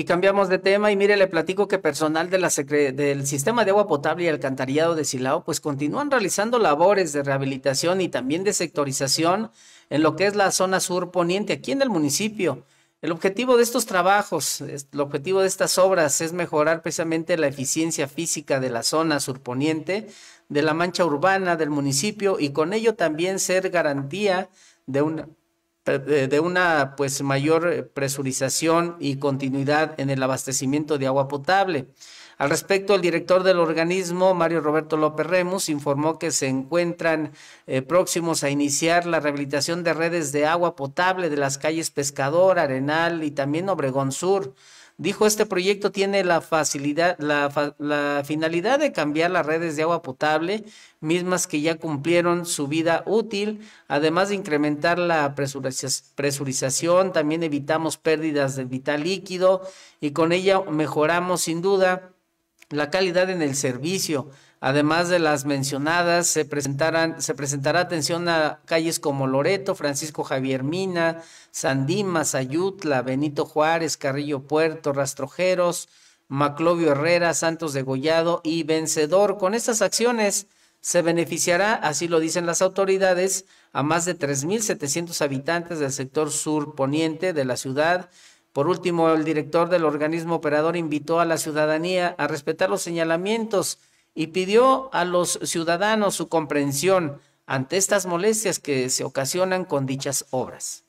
Y cambiamos de tema y mire, le platico que personal del Sistema de Agua Potable y Alcantarillado de Silao pues continúan realizando labores de rehabilitación y también de sectorización en lo que es la zona sur poniente aquí en el municipio. El objetivo de estos trabajos, el objetivo de estas obras es mejorar precisamente la eficiencia física de la zona surponiente, de la mancha urbana del municipio y con ello también ser garantía de una eh, de una pues mayor eh, presurización y continuidad en el abastecimiento de agua potable. Al respecto, el director del organismo, Mario Roberto López Remus, informó que se encuentran eh, próximos a iniciar la rehabilitación de redes de agua potable de las calles Pescador, Arenal y también Obregón Sur Dijo, este proyecto tiene la, facilidad, la, finalidad de cambiar las redes de agua potable, mismas que ya cumplieron su vida útil, además de incrementar la presurización, también evitamos pérdidas de vital líquido y con ella mejoramos sin duda la calidad en el servicio. Además de las mencionadas, se, presentarán, se presentará atención a calles como Loreto, Francisco Javier Mina, Sandima, Sayutla, Benito Juárez, Carrillo Puerto, Rastrojeros, Maclovio Herrera, Santos de Degollado y Vencedor. Con estas acciones se beneficiará, así lo dicen las autoridades, a más de 3.700 habitantes del sector sur poniente de la ciudad por último, el director del organismo operador invitó a la ciudadanía a respetar los señalamientos y pidió a los ciudadanos su comprensión ante estas molestias que se ocasionan con dichas obras.